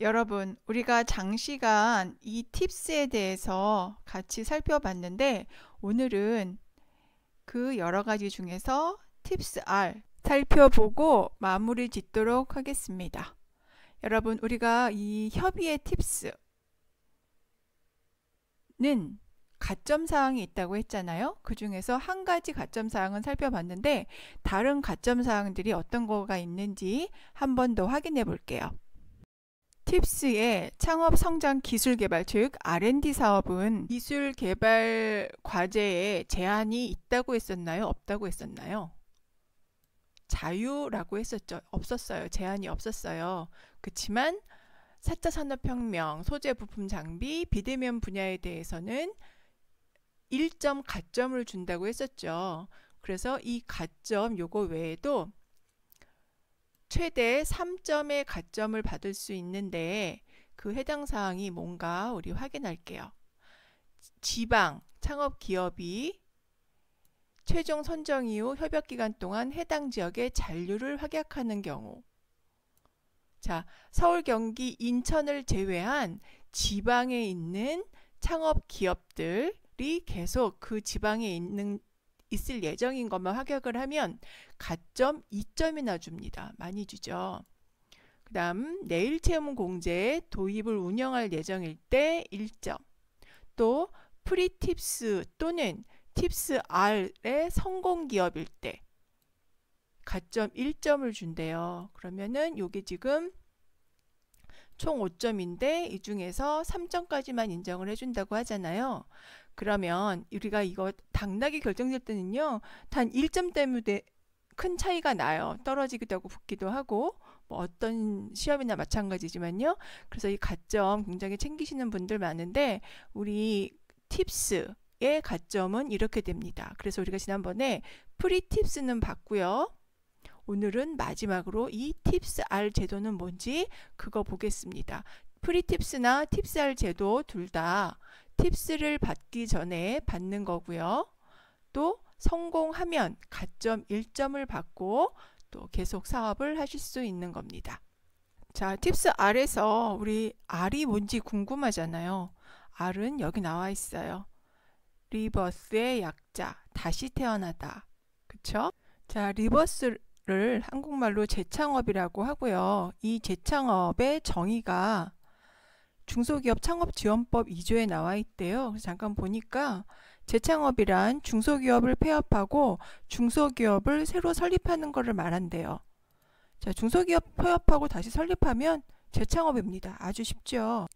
여러분, 우리가 장시간 이 팁스에 대해서 같이 살펴봤는데 오늘은 그 여러 가지 중에서 팁스 R 살펴보고 마무리 짓도록 하겠습니다. 여러분, 우리가 이 협의의 팁스는 가점 사항이 있다고 했잖아요. 그 중에서 한 가지 가점 사항은 살펴봤는데 다른 가점 사항들이 어떤 거가 있는지 한 번 더 확인해 볼게요. 팁스의 창업 성장 기술 개발 즉 R&D 사업은 기술 개발 과제에 제한이 있다고 했었나요? 없다고 했었나요? 자유라고 했었죠. 없었어요. 제한이 없었어요. 그렇지만 4차 산업혁명, 소재, 부품, 장비, 비대면 분야에 대해서는 1점 가점을 준다고 했었죠. 그래서 이 가점 요거 외에도 최대 3점의 가점을 받을 수 있는데 그 해당 사항이 뭔가 우리 확인할게요. 지방 창업 기업이 최종 선정 이후 협약 기간 동안 해당 지역의 잔류를 확약하는 경우 자, 서울, 경기, 인천을 제외한 지방에 있는 창업 기업들이 계속 그 지방에 있는 있을 예정인 것만 확약을 하면 가점 2점이나 줍니다. 많이 주죠. 그 다음 내일 채움 공제 도입을 운영할 예정일 때 1점 또 프리팁스 또는 팁스 R의 성공 기업일 때 가점 1점을 준대요. 그러면은 요게 지금 총 5점인데 이 중에서 3점까지만 인정을 해준다고 하잖아요. 그러면 우리가 이거 당락이 결정될 때는요. 단 1점 때문에 큰 차이가 나요. 떨어지기도 하고 붙기도 하고 뭐 어떤 시험이나 마찬가지지만요. 그래서 이 가점 굉장히 챙기시는 분들 많은데 우리 팁스의 가점은 이렇게 됩니다. 그래서 우리가 지난번에 프리 팁스는 봤고요. 오늘은 마지막으로 이 팁스 알 제도는 뭔지 그거 보겠습니다. 프리 팁스나 팁스 알 제도 둘다 팁스를 받기 전에 받는 거고요. 또 성공하면 가점 1점을 받고 또 계속 사업을 하실 수 있는 겁니다. 자, 팁스 R에서 우리 R이 뭔지 궁금하잖아요. R은 여기 나와 있어요. 리버스의 약자, 다시 태어나다. 그쵸? 자, 리버스를 한국말로 재창업이라고 하고요. 이 재창업의 정의가 중소기업 창업지원법 2조에 나와 있대요. 잠깐 보니까 재창업이란 중소기업을 폐업하고 중소기업을 새로 설립하는 것을 말한대요. 자, 중소기업 폐업하고 다시 설립하면 재창업입니다. 아주 쉽죠.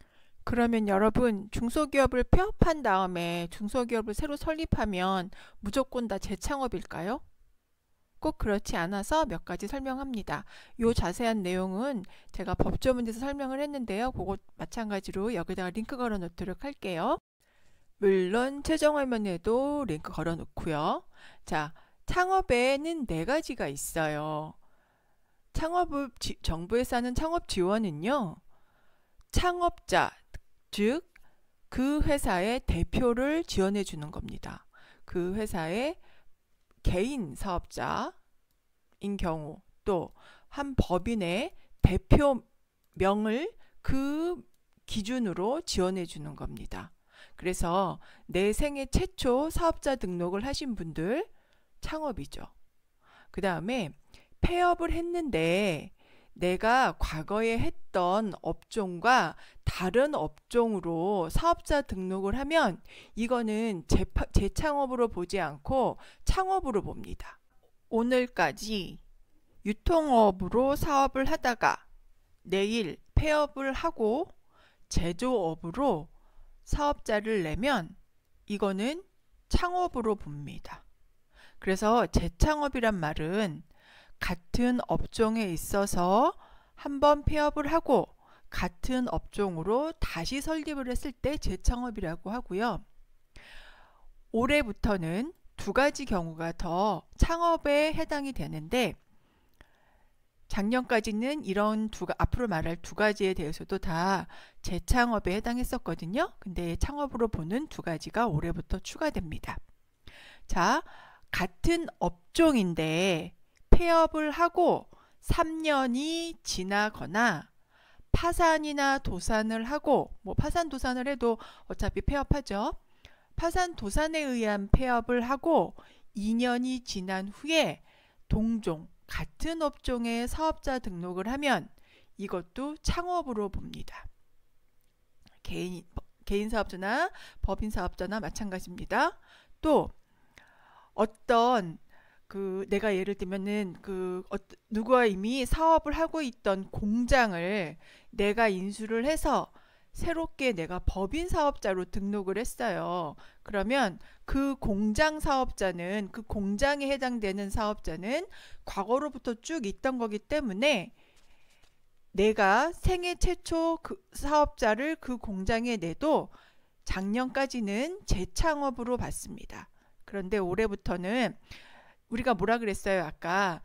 그러면 여러분 중소기업을 폐업한 다음에 중소기업을 새로 설립하면 무조건 다 재창업일까요? 꼭 그렇지 않아서 몇 가지 설명합니다. 요 자세한 내용은 제가 법조문에서 설명을 했는데요. 그것 마찬가지로 여기다가 링크 걸어 놓도록 할게요. 물론 최종 화면에도 링크 걸어 놓고요. 자, 창업에는 네 가지가 있어요. 창업을 정부에서 하는 창업 지원은요. 창업자, 즉 그 회사의 대표를 지원해 주는 겁니다. 그 회사의 개인 사업자인 경우 또 한 법인의 대표명을 그 기준으로 지원해 주는 겁니다. 그래서 내 생애 최초 사업자 등록을 하신 분들 창업이죠. 그 다음에 폐업을 했는데 내가 과거에 했던 업종과 다른 업종으로 사업자 등록을 하면 이거는 재파, 재창업으로 보지 않고 창업으로 봅니다. 오늘까지 유통업으로 사업을 하다가 내일 폐업을 하고 제조업으로 사업자를 내면 이거는 창업으로 봅니다. 그래서 재창업이란 말은 같은 업종에 있어서 한 번 폐업을 하고 같은 업종으로 다시 설립을 했을 때 재창업이라고 하고요. 올해부터는 두 가지 경우가 더 창업에 해당이 되는데 작년까지는 이런 두 앞으로 말할 두 가지에 대해서도 다 재창업에 해당했었거든요. 근데 창업으로 보는 두 가지가 올해부터 추가됩니다. 자, 같은 업종인데 폐업을 하고 3년이 지나거나 파산이나 도산을 하고 뭐 파산 도산을 해도 어차피 폐업하죠. 파산 도산에 의한 폐업을 하고 2년이 지난 후에 동종 같은 업종의 사업자 등록을 하면 이것도 창업으로 봅니다. 개인 개인 사업자나 법인 사업자나 마찬가지입니다. 또 어떤 그 내가 예를 들면은 그 어, 누구와 이미 사업을 하고 있던 공장을 내가 인수를 해서 새롭게 내가 법인 사업자로 등록을 했어요. 그러면 그 공장 사업자는 그 공장에 해당되는 사업자는 과거로부터 쭉 있던 거기 때문에 내가 생애 최초 그 사업자를 그 공장에 내도 작년까지는 재창업으로 봤습니다. 그런데 올해부터는 우리가 뭐라 그랬어요 아까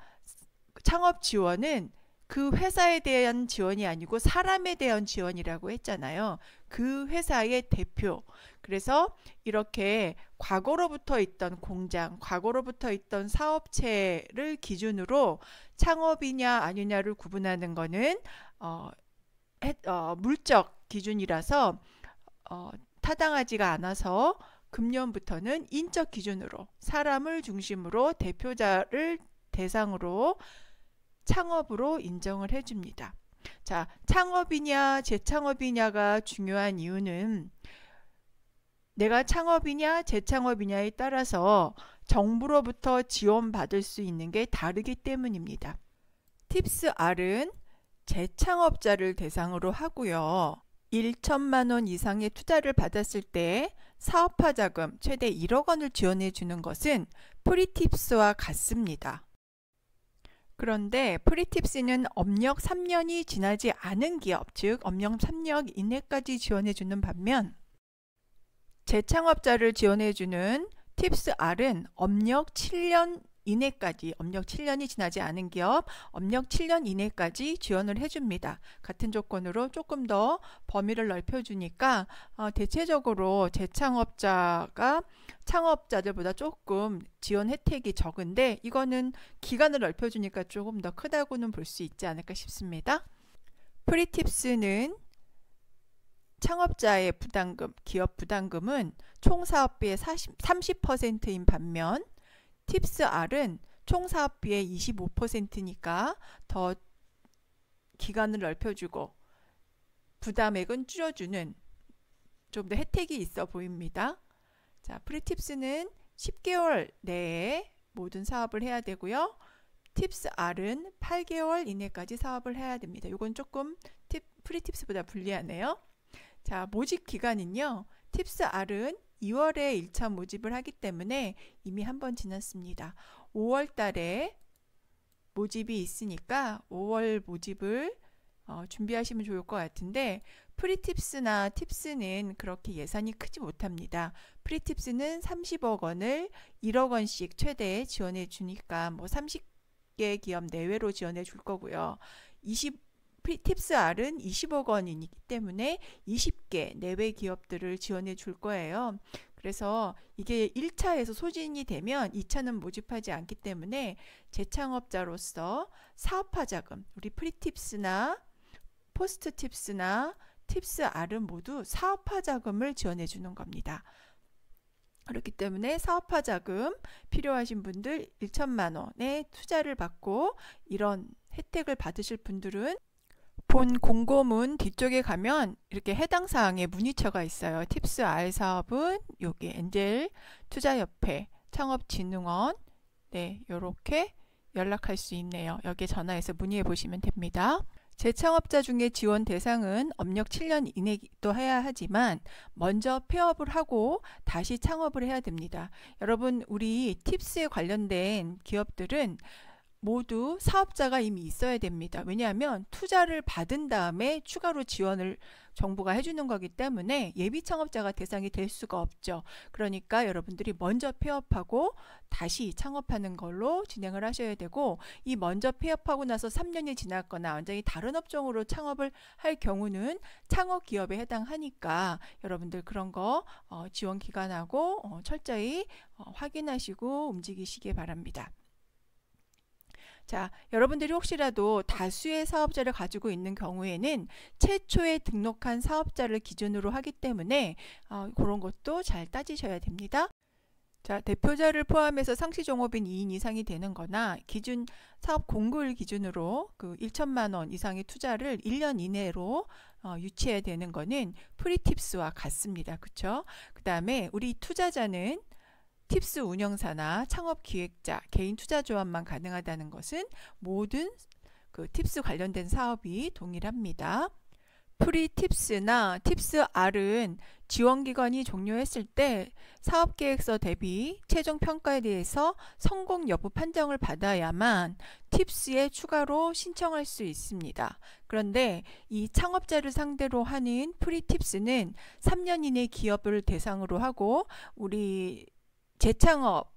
창업 지원은 그 회사에 대한 지원이 아니고 사람에 대한 지원이라고 했잖아요. 그 회사의 대표. 그래서 이렇게 과거로부터 있던 공장, 과거로부터 있던 사업체를 기준으로 창업이냐 아니냐를 구분하는 거는 어, 해, 어 물적 기준이라서 어, 타당하지가 않아서 금년부터는 인적 기준으로 사람을 중심으로 대표자를 대상으로 창업으로 인정을 해줍니다. 자, 창업이냐, 재창업이냐가 중요한 이유는 내가 창업이냐, 재창업이냐에 따라서 정부로부터 지원받을 수 있는 게 다르기 때문입니다. 팁스 R은 재창업자를 대상으로 하고요. 1천만 원 이상의 투자를 받았을 때 사업화 자금 최대 1억 원을 지원해 주는 것은 프리팁스와 같습니다. 그런데 프리팁스는 업력 3년이 지나지 않은 기업, 즉 업력 3년 이내까지 지원해 주는 반면 재창업자를 지원해 주는 팁스 R은 업력 7년 이내까지 업력 7년이 지나지 않은 기업 업력 7년 이내까지 지원을 해줍니다. 같은 조건으로 조금 더 범위를 넓혀주니까 어, 대체적으로 재창업자가 창업자들보다 조금 지원 혜택이 적은데 이거는 기간을 넓혀주니까 조금 더 크다고는 볼 수 있지 않을까 싶습니다. 프리팁스는 창업자의 부담금, 기업 부담금은 총 사업비의 40, 30%인 반면 팁스 R은 총 사업비의 25%니까 더 기간을 넓혀주고 부담액은 줄여주는 좀 더 혜택이 있어 보입니다. 자, 프리팁스는 10개월 내에 모든 사업을 해야 되고요. 팁스 R은 8개월 이내까지 사업을 해야 됩니다. 이건 조금 팁, 프리팁스보다 불리하네요. 자, 모집 기간은요. 팁스 R은 2월에 1차 모집을 하기 때문에 이미 한 번 지났습니다. 5월 달에 모집이 있으니까 5월 모집을 어, 준비하시면 좋을 것 같은데 프리팁스나 팁스는 그렇게 예산이 크지 못합니다. 프리팁스는 30억 원을 1억 원씩 최대 지원해 주니까 뭐 30개 기업 내외로 지원해 줄 거고요. 20 팁스 R은 20억 원이기 때문에 20개 내외 기업들을 지원해 줄 거예요. 그래서 이게 1차에서 소진이 되면 2차는 모집하지 않기 때문에 재창업자로서 사업화 자금, 우리 프리팁스나 포스트팁스나 팁스 R은 모두 사업화 자금을 지원해 주는 겁니다. 그렇기 때문에 사업화 자금 필요하신 분들 1천만 원의 투자를 받고 이런 혜택을 받으실 분들은 본 공고문 뒤쪽에 가면 이렇게 해당 사항에 문의처가 있어요. 팁스 R 사업은 여기 엔젤 투자협회 창업진흥원 네, 요렇게 연락할 수 있네요. 여기에 전화해서 문의해 보시면 됩니다. 재창업자 중에 지원 대상은 업력 7년 이내도 해야 하지만 먼저 폐업을 하고 다시 창업을 해야 됩니다. 여러분 우리 팁스에 관련된 기업들은 모두 사업자가 이미 있어야 됩니다. 왜냐하면 투자를 받은 다음에 추가로 지원을 정부가 해주는 거기 때문에 예비 창업자가 대상이 될 수가 없죠. 그러니까 여러분들이 먼저 폐업하고 다시 창업하는 걸로 진행을 하셔야 되고 이 먼저 폐업하고 나서 3년이 지났거나 완전히 다른 업종으로 창업을 할 경우는 창업 기업에 해당하니까 여러분들 그런 거 어, 지원 기간하고 어, 철저히 어, 확인하시고 움직이시기 바랍니다. 자, 여러분들이 혹시라도 다수의 사업자를 가지고 있는 경우에는 최초에 등록한 사업자를 기준으로 하기 때문에 어, 그런 것도 잘 따지셔야 됩니다. 자, 대표자를 포함해서 상시 종업인 2인 이상이 되는 거나 기준 사업 공고일 기준으로 그 1천만 원 이상의 투자를 1년 이내로 어, 유치해야 되는 거는 프리팁스와 같습니다. 그렇 그다음에 우리 투자자는 팁스 운영사나 창업 기획자, 개인 투자 조합만 가능하다는 것은 모든 그 팁스 관련된 사업이 동일합니다. 프리 팁스나 팁스 R은 지원기관이 종료했을 때 사업계획서 대비 최종 평가에 대해서 성공 여부 판정을 받아야만 팁스에 추가로 신청할 수 있습니다. 그런데 이 창업자를 상대로 하는 프리 팁스는 3년 이내 기업을 대상으로 하고 우리 재창업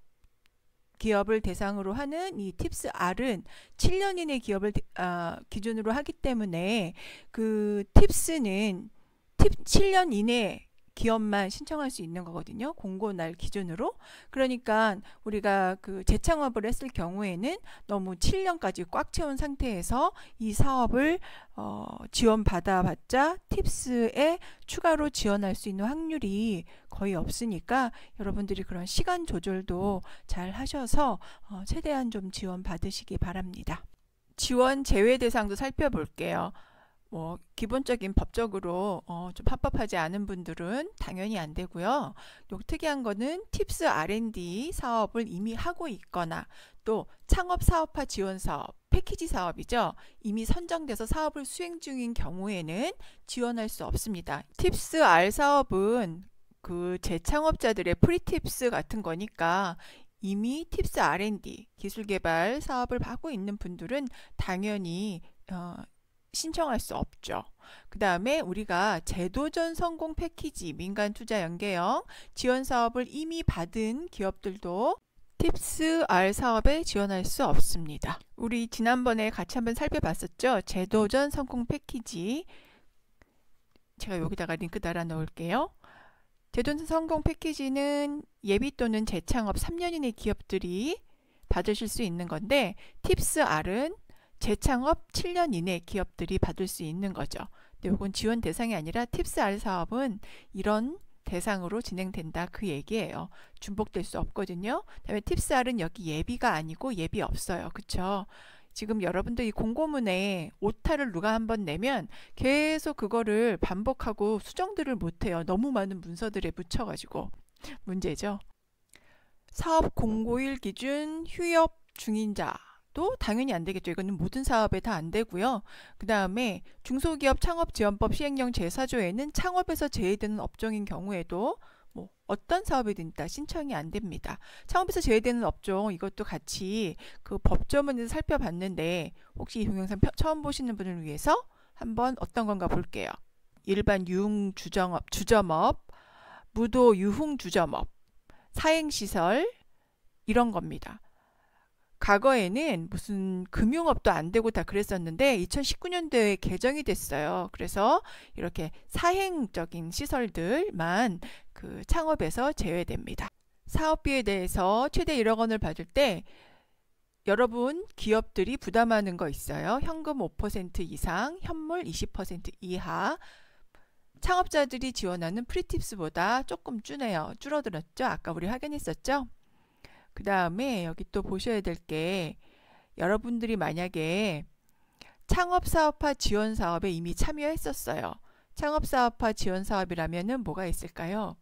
기업을 대상으로 하는 이 팁스 R은 7년 이내 기업을 아, 기준으로 하기 때문에 그 팁스는 팁 7년 이내 기업만 신청할 수 있는 거거든요. 공고 날 기준으로. 그러니까 우리가 그 재창업을 했을 경우에는 너무 7년까지 꽉 채운 상태에서 이 사업을 어, 지원받아봤자 팁스에 추가로 지원할 수 있는 확률이 거의 없으니까 여러분들이 그런 시간 조절도 잘 하셔서 어, 최대한 좀 지원 받으시기 바랍니다. 지원 제외 대상도 살펴볼게요. 뭐 기본적인 법적으로 어, 좀 합법하지 않은 분들은 당연히 안 되고요. 또 특이한 거는 팁스 R&D 사업을 이미 하고 있거나 또 창업 사업화 지원 사업 패키지 사업이죠. 이미 선정돼서 사업을 수행 중인 경우에는 지원할 수 없습니다. 팁스 R 사업은 그 재창업자들의 프리팁스 같은 거니까 이미 팁스 R&D 기술 개발 사업을 하고 있는 분들은 당연히 어, 신청할 수 없죠. 그 다음에 우리가 제도전 성공 패키지 민간 투자 연계형 지원 사업을 이미 받은 기업들도 팁스 R 사업에 지원할 수 없습니다. 우리 지난번에 같이 한번 살펴봤었죠. 제도전 성공 패키지 제가 여기다가 링크 달아 놓을게요제도전 성공 패키지는 예비 또는 재창업 3년 이내 기업들이 받으실 수 있는 건데 팁스 R은 재창업 7년 이내 기업들이 받을 수 있는 거죠. 근데 요건 지원 대상이 아니라 팁스 알 사업은 이런 대상으로 진행된다 그 얘기예요. 중복될 수 없거든요. 그다음에 팁스 알은 여기 예비가 아니고 예비 없어요. 그쵸? 지금 여러분들이 공고문에 오타를 누가 한번 내면 계속 그거를 반복하고 수정들을 못해요. 너무 많은 문서들에 묻혀가지고 문제죠. 사업 공고일 기준 휴업 중인 자또 당연히 안 되겠죠. 이거는 모든 사업에 다 안 되고요. 그 다음에 중소기업 창업지원법 시행령 제4조에는 창업에서 제외되는 업종인 경우에도 뭐 어떤 사업이든 다 신청이 안 됩니다. 창업에서 제외되는 업종 이것도 같이 그 법조문에서 살펴봤는데 혹시 이 동영상 처음 보시는 분을 위해서 한번 어떤 건가 볼게요. 일반 유흥 주정업, 주점업, 무도 유흥 주점업, 사행시설 이런 겁니다. 과거에는 무슨 금융업도 안 되고 다 그랬었는데 2019년도에 개정이 됐어요. 그래서 이렇게 사행적인 시설들만 그 창업에서 제외됩니다. 사업비에 대해서 최대 1억 원을 받을 때 여러분 기업들이 부담하는 거 있어요. 현금 5% 이상, 현물 20% 이하. 창업자들이 지원하는 프리팁스보다 조금 줄네요. 줄어들었죠. 아까 우리 확인했었죠. 그 다음에 여기 또 보셔야 될 게 여러분들이 만약에 창업사업화 지원사업에 이미 참여했었어요. 창업사업화 지원사업이라면은 뭐가 있을까요?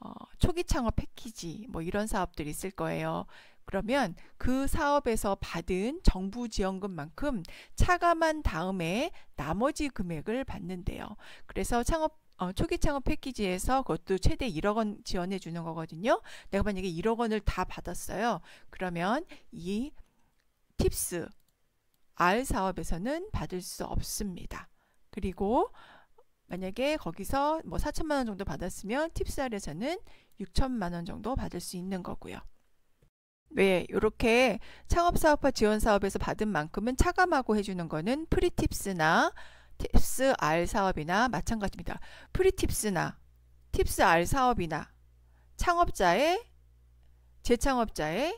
어, 초기 창업 패키지 뭐 이런 사업들이 있을 거예요. 그러면 그 사업에서 받은 정부 지원금만큼 차감한 다음에 나머지 금액을 받는데요. 그래서 창업 어, 초기 창업 패키지에서 그것도 최대 1억 원 지원해 주는 거거든요. 내가 만약에 1억 원을 다 받았어요. 그러면 이 팁스 R 사업에서는 받을 수 없습니다. 그리고 만약에 거기서 뭐 4천만 원 정도 받았으면 팁스 R에서는 6천만 원 정도 받을 수 있는 거고요. 왜 네, 이렇게 창업 사업화 지원 사업에서 받은 만큼은 차감하고 해주는 거는 프리팁스나 팁스 R 사업이나 마찬가지입니다. 프리팁스나 팁스 R 사업이나 창업자의 재창업자의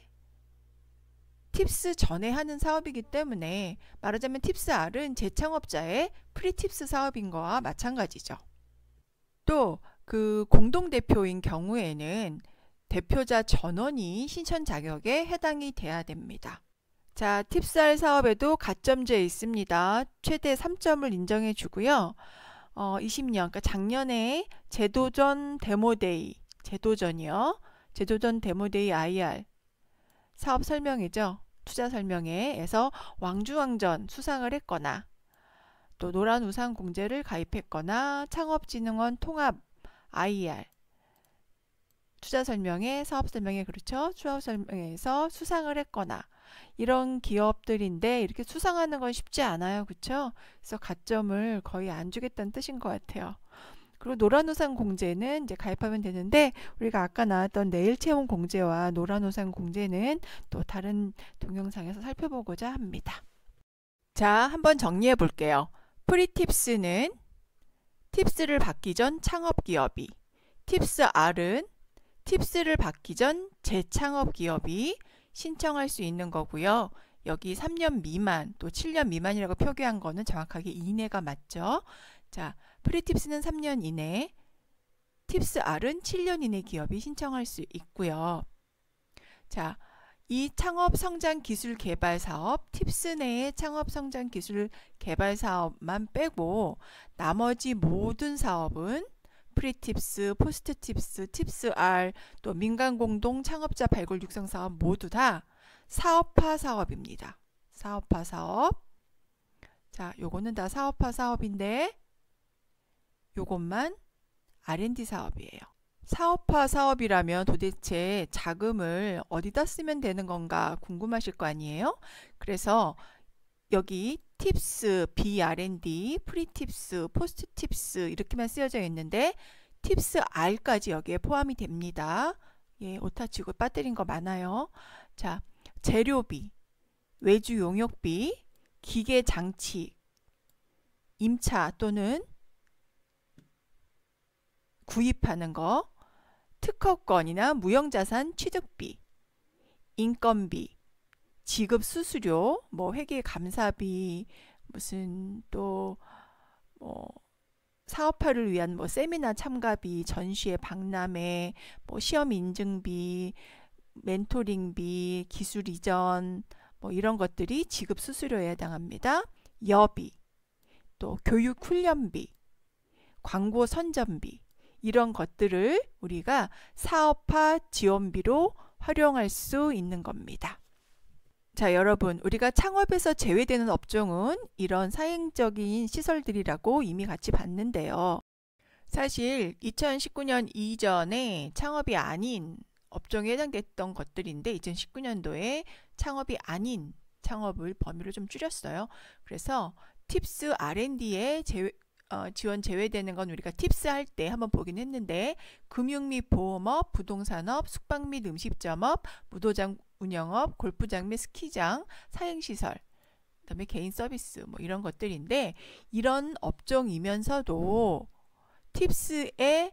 팁스 전에 하는 사업이기 때문에 말하자면 팁스 R은 재창업자의 프리팁스 사업인 거와 마찬가지죠. 또 그 공동대표인 경우에는 대표자 전원이 신청 자격에 해당이 돼야 됩니다. 자, 팁살 사업에도 가점제 있습니다. 최대 3점을 인정해 주고요. 어, 20년, 그러니까 작년에 제도전 데모데이, 제도전이요. 제도전 데모데이 IR 사업 설명회죠. 투자 설명회에서 왕주왕전 수상을 했거나 또 노란 우산 공제를 가입했거나 창업진흥원 통합 IR 투자 설명회, 사업 설명회 그렇죠. 투업 설명회에서 수상을 했거나 이런 기업들인데 이렇게 수상하는 건 쉽지 않아요. 그쵸? 그래서 가점을 거의 안 주겠다는 뜻인 것 같아요. 그리고 노란우산 공제는 이제 가입하면 되는데 우리가 아까 나왔던 내일 채용 공제와 노란우산 공제는 또 다른 동영상에서 살펴보고자 합니다. 자, 한번 정리해 볼게요. 프리팁스는 팁스를 받기 전 창업 기업이, 팁스 R은 팁스를 받기 전 재창업 기업이, 신청할 수 있는 거고요. 여기 3년 미만 또 7년 미만이라고 표기한 거는 정확하게 이내가 맞죠. 자, 프리팁스는 3년 이내, 팁스 알은 7년 이내 기업이 신청할 수 있고요. 자, 이 창업 성장 기술 개발 사업, 팁스 내의 창업 성장 기술 개발 사업만 빼고 나머지 모든 사업은 프리 팁스, 포스트 팁스, 팁스 R, 또 민간 공동 창업자 발굴 육성 사업 모두 다 사업화 사업입니다. 사업화 사업. 자, 요거는 다 사업화 사업인데 요것만 R&D 사업이에요. 사업화 사업이라면 도대체 자금을 어디다 쓰면 되는 건가 궁금하실 거 아니에요? 그래서 여기 팁스, B&D, 프리팁스, 포스트팁스 이렇게만 쓰여져 있는데 팁스 R까지 여기에 포함이 됩니다. 예, 오타치고 빠뜨린 거 많아요. 자, 재료비, 외주 용역비, 기계 장치, 임차 또는 구입하는 거, 특허권이나 무형자산 취득비, 인건비, 지급 수수료, 뭐 회계 감사비, 무슨 또 뭐 사업화를 위한 뭐 세미나 참가비, 전시회 박람회, 뭐 시험 인증비, 멘토링비, 기술 이전 뭐 이런 것들이 지급 수수료에 해당합니다. 여비, 또 교육 훈련비, 광고 선전비 이런 것들을 우리가 사업화 지원비로 활용할 수 있는 겁니다. 자, 여러분, 우리가 창업에서 제외되는 업종은 이런 사행적인 시설들이라고 이미 같이 봤는데요. 사실 2019년 이전에 창업이 아닌 업종에 해당됐던 것들인데 2019년도에 창업이 아닌 창업을 범위를 좀 줄였어요. 그래서 팁스 R&D에 제외, 어, 지원 제외되는 건 우리가 팁스 할 때 한번 보긴 했는데 금융 및 보험업, 부동산업, 숙박 및 음식점업, 무도장 운영업, 골프장 및 스키장, 사행시설, 그 다음에 개인 서비스 뭐 이런 것들인데 이런 업종이면서도 팁스에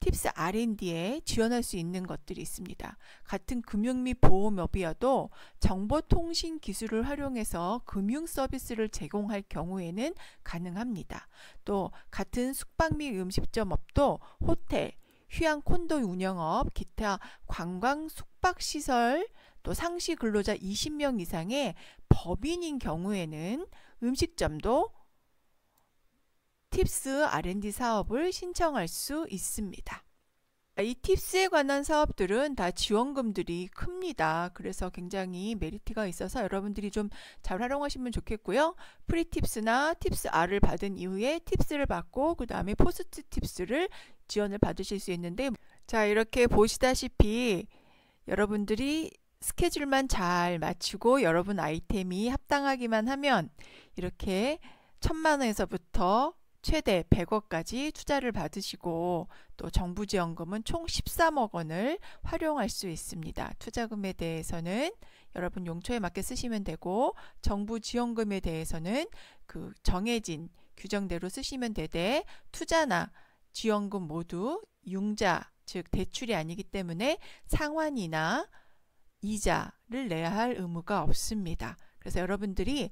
팁스 R&D에 지원할 수 있는 것들이 있습니다. 같은 금융 및 보험업이어도 정보통신 기술을 활용해서 금융 서비스를 제공할 경우에는 가능합니다. 또 같은 숙박 및 음식점업도 호텔, 휴양 콘도 운영업, 기타 관광 숙박시설 또 상시 근로자 20명 이상의 법인인 경우에는 음식점도 팁스 R&D 사업을 신청할 수 있습니다. 아, 이 팁스에 관한 사업들은 다 지원금들이 큽니다. 그래서 굉장히 메리트가 있어서 여러분들이 좀 잘 활용하시면 좋겠고요. 프리 팁스나 팁스 R을 받은 이후에 팁스를 받고 그 다음에 포스트 팁스를 지원을 받으실 수 있는데 자 이렇게 보시다시피 여러분들이 스케줄만 잘 맞추고 여러분 아이템이 합당하기만 하면 이렇게 천만 원에서부터 최대 100억까지 투자를 받으시고 또 정부 지원금은 총 13억 원을 활용할 수 있습니다. 투자금에 대해서는 여러분 용처에 맞게 쓰시면 되고 정부 지원금에 대해서는 그 정해진 규정대로 쓰시면 되되 투자나 지원금 모두 융자 즉 대출이 아니기 때문에 상환이나 이자를 내야 할 의무가 없습니다. 그래서 여러분들이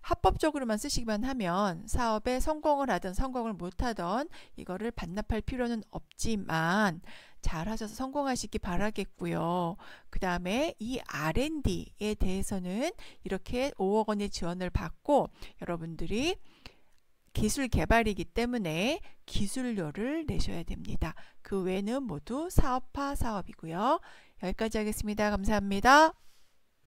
합법적으로만 쓰시기만 하면 사업에 성공을 하든 성공을 못하던 이거를 반납할 필요는 없지만 잘하셔서 성공하시기 바라겠고요. 그 다음에 이 R&D에 대해서는 이렇게 5억 원의 지원을 받고 여러분들이 기술 개발이기 때문에 기술료를 내셔야 됩니다. 그 외는 에 모두 사업화 사업이고요. 여기까지 하겠습니다. 감사합니다.